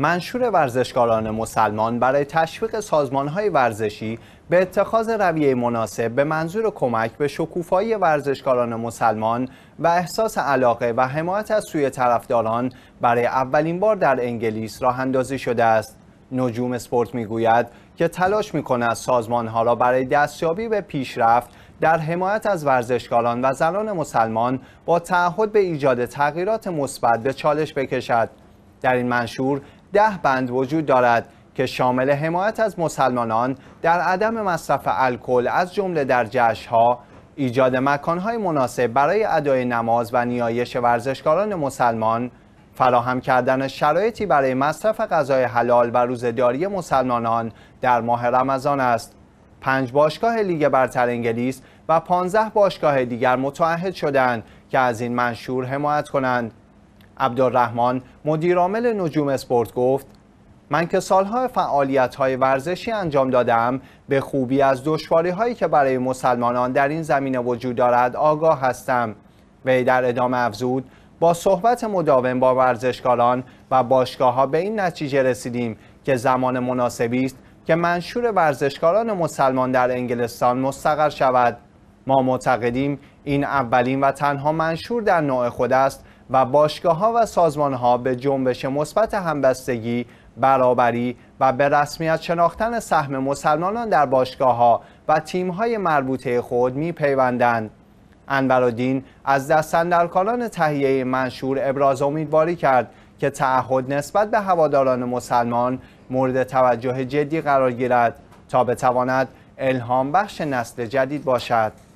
منشور ورزشکاران مسلمان برای تشویق سازمانهای ورزشی به اتخاذ رویه مناسب به منظور کمک به شکوفایی ورزشکاران مسلمان و احساس علاقه و حمایت از سوی طرفداران برای اولین بار در انگلیس راه اندازی شده است. نجوم اسپورت میگوید که تلاش میکند سازمانها را برای دستیابی به پیشرفت در حمایت از ورزشکاران و زنان مسلمان با تعهد به ایجاد تغییرات مثبت به چالش بکشد. در این منشور ده بند وجود دارد که شامل حمایت از مسلمانان در عدم مصرف الکل از جمله در جشنها ایجاد مکانهای مناسب برای ادای نماز و نیایش ورزشکاران مسلمان فراهم کردن شرایطی برای مصرف غذای حلال و روزهداری مسلمانان در ماه رمضان است پنج باشگاه لیگ برتر انگلیس و پانزه باشگاه دیگر متعهد شدند که از این منشور حمایت کنند عبدالرحمن مدیرعامل نجوم اسپورت گفت من که سالها فعالیت های ورزشی انجام دادم به خوبی از دشواری هایی که برای مسلمانان در این زمینه وجود دارد آگاه هستم وی در ادامه افزود با صحبت مداوم با ورزشکاران و باشگاه ها به این نتیجه رسیدیم که زمان مناسبی است که منشور ورزشکاران مسلمان در انگلستان مستقر شود ما معتقدیم این اولین و تنها منشور در نوع خود است و باشگاه ها و سازمان ها به جنبش مثبت همبستگی، برابری و به رسمیت شناختن سهم مسلمانان در باشگاه ها و تیم های مربوطه خود می پیوندند. انورالدین از دستاندرکاران تهیه منشور ابراز امیدواری کرد که تعهد نسبت به هواداران مسلمان مورد توجه جدی قرار گیرد تا بتواند الهام بخش نسل جدید باشد.